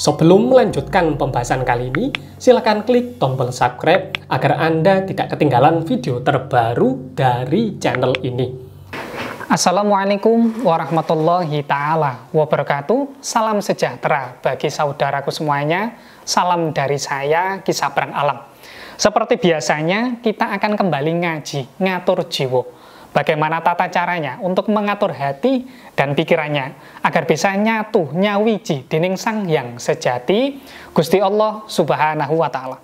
Sebelum melanjutkan pembahasan kali ini, silakan klik tombol subscribe agar Anda tidak ketinggalan video terbaru dari channel ini. Assalamualaikum warahmatullahi taala wabarakatuh. Salam sejahtera bagi saudaraku semuanya. Salam dari saya Kisah Perang Alam. Seperti biasanya, kita akan kembali ngaji, ngatur jiwa Bagaimana tata caranya untuk mengatur hati dan pikirannya agar bisa nyatu nyawiji dining sang yang sejati Gusti Allah Subhanahu wa taala.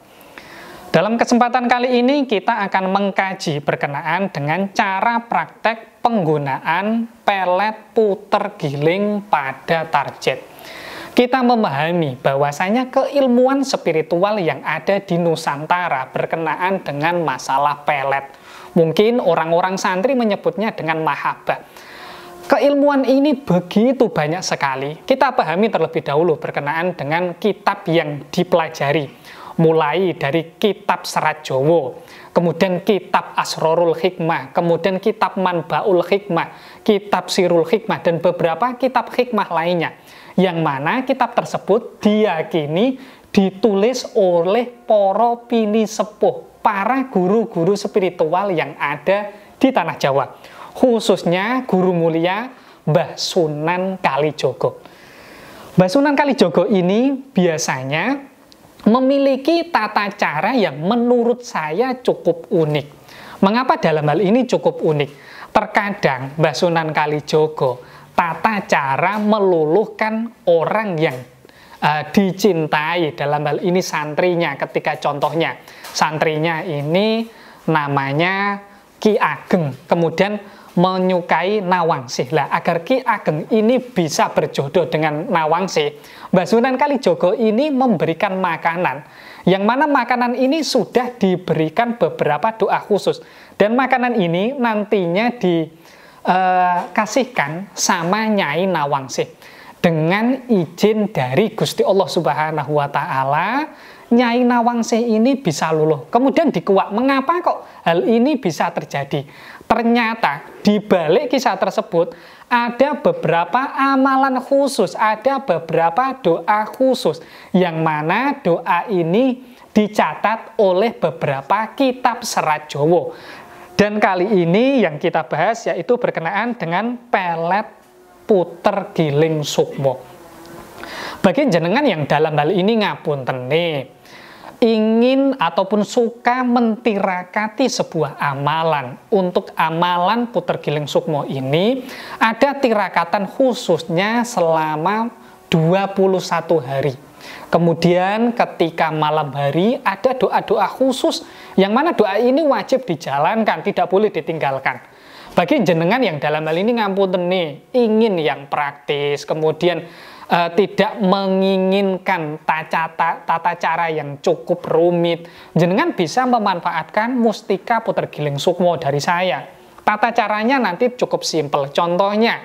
Dalam kesempatan kali ini kita akan mengkaji berkenaan dengan cara praktek penggunaan pelet puter giling pada target. Kita memahami bahwasanya keilmuan spiritual yang ada di Nusantara berkenaan dengan masalah pelet Mungkin orang-orang santri menyebutnya dengan mahabah. Keilmuan ini begitu banyak sekali. Kita pahami terlebih dahulu berkenaan dengan kitab yang dipelajari. Mulai dari kitab Serat Jowo, kemudian kitab Asrorul Hikmah, kemudian kitab Manbaul Hikmah, kitab Sirul Hikmah, dan beberapa kitab hikmah lainnya. Yang mana kitab tersebut diyakini ditulis oleh poro pini sepuh para guru-guru spiritual yang ada di tanah Jawa. Khususnya guru mulia Mbah Sunan Kalijogo. Mbah Sunan Kalijogo ini biasanya memiliki tata cara yang menurut saya cukup unik. Mengapa dalam hal ini cukup unik? Terkadang Mbah Sunan Kalijogo tata cara meluluhkan orang yang uh, dicintai dalam hal ini santrinya ketika contohnya santrinya ini namanya Ki Ageng kemudian menyukai Nawangsih lah agar Ki Ageng ini bisa berjodoh dengan Nawangsih Mbak Sunan Kalijogo ini memberikan makanan yang mana makanan ini sudah diberikan beberapa doa khusus dan makanan ini nantinya dikasihkan eh, uh, sama Nyai Nawangsih dengan izin dari Gusti Allah Subhanahu wa taala Nyai Nawangsih ini bisa luluh. Kemudian dikuak, mengapa kok hal ini bisa terjadi? Ternyata di balik kisah tersebut ada beberapa amalan khusus, ada beberapa doa khusus yang mana doa ini dicatat oleh beberapa kitab serat Jawa. Dan kali ini yang kita bahas yaitu berkenaan dengan pelet puter giling sukmo. Bagi jenengan yang dalam hal ini ngapun teni, ingin ataupun suka mentirakati sebuah amalan. Untuk amalan puter giling sukmo ini, ada tirakatan khususnya selama 21 hari. Kemudian ketika malam hari ada doa-doa khusus yang mana doa ini wajib dijalankan, tidak boleh ditinggalkan. Bagi jenengan yang dalam hal ini ngamputeni ingin yang praktis, kemudian e, tidak menginginkan tata, tata, tata cara yang cukup rumit. Jenengan bisa memanfaatkan mustika puter giling sukmo dari saya. Tata caranya nanti cukup simpel. Contohnya,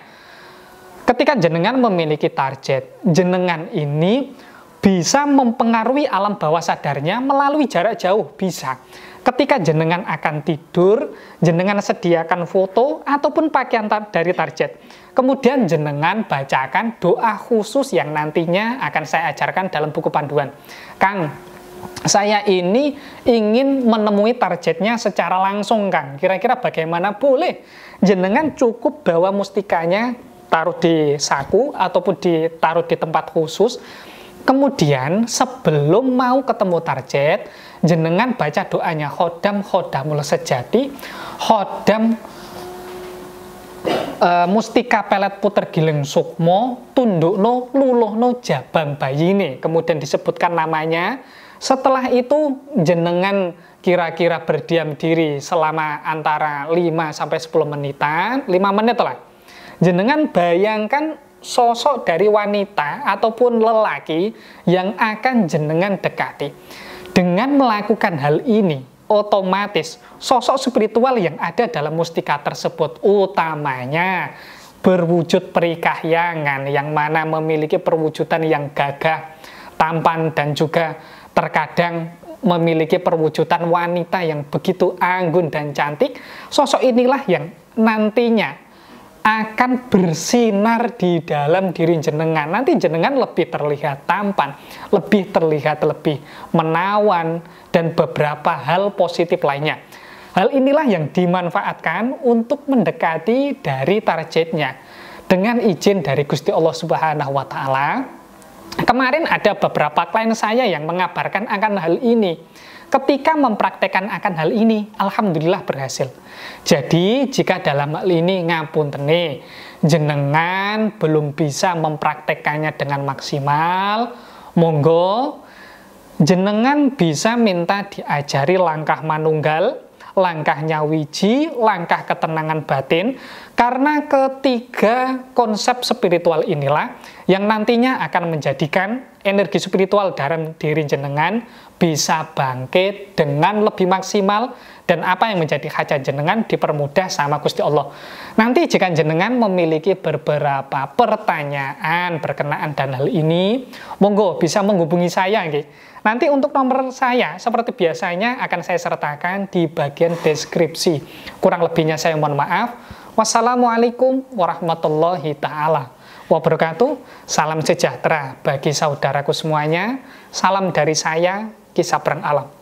ketika jenengan memiliki target, jenengan ini bisa mempengaruhi alam bawah sadarnya melalui jarak jauh, bisa. Ketika jenengan akan tidur, jenengan sediakan foto ataupun pakaian tar dari target. Kemudian jenengan bacakan doa khusus yang nantinya akan saya ajarkan dalam buku panduan. Kang, saya ini ingin menemui targetnya secara langsung, Kang. Kira-kira bagaimana boleh? Jenengan cukup bawa mustikanya taruh di saku ataupun ditaruh di tempat khusus Kemudian sebelum mau ketemu target, jenengan baca doanya khodam khodamul sejati, khodam e, mustika pelet puter giling sukmo, tunduk no luluh no jabang bayi ini. Kemudian disebutkan namanya. Setelah itu jenengan kira-kira berdiam diri selama antara 5 sampai 10 menitan, 5 menit lah. Jenengan bayangkan sosok dari wanita ataupun lelaki yang akan jenengan dekati. Dengan melakukan hal ini, otomatis sosok spiritual yang ada dalam mustika tersebut, utamanya berwujud perikahyangan yang mana memiliki perwujudan yang gagah, tampan dan juga terkadang memiliki perwujudan wanita yang begitu anggun dan cantik. Sosok inilah yang nantinya akan bersinar di dalam diri jenengan. Nanti jenengan lebih terlihat tampan, lebih terlihat lebih menawan, dan beberapa hal positif lainnya. Hal inilah yang dimanfaatkan untuk mendekati dari targetnya. Dengan izin dari Gusti Allah Subhanahu wa Ta'ala, kemarin ada beberapa klien saya yang mengabarkan akan hal ini ketika mempraktekkan akan hal ini, alhamdulillah berhasil. Jadi, jika dalam hal ini ngapun tene, jenengan belum bisa mempraktekkannya dengan maksimal, monggo jenengan bisa minta diajari langkah manunggal, langkah nyawiji, langkah ketenangan batin karena ketiga konsep spiritual inilah yang nantinya akan menjadikan energi spiritual dalam diri jenengan bisa bangkit dengan lebih maksimal dan apa yang menjadi hajat jenengan dipermudah sama Gusti Allah. Nanti jika jenengan memiliki beberapa pertanyaan berkenaan dan hal ini, monggo bisa menghubungi saya Nanti untuk nomor saya seperti biasanya akan saya sertakan di bagian deskripsi. Kurang lebihnya saya mohon maaf. Wassalamualaikum warahmatullahi taala wabarakatuh. Salam sejahtera bagi saudaraku semuanya. Salam dari saya, Kisah Perang Alam.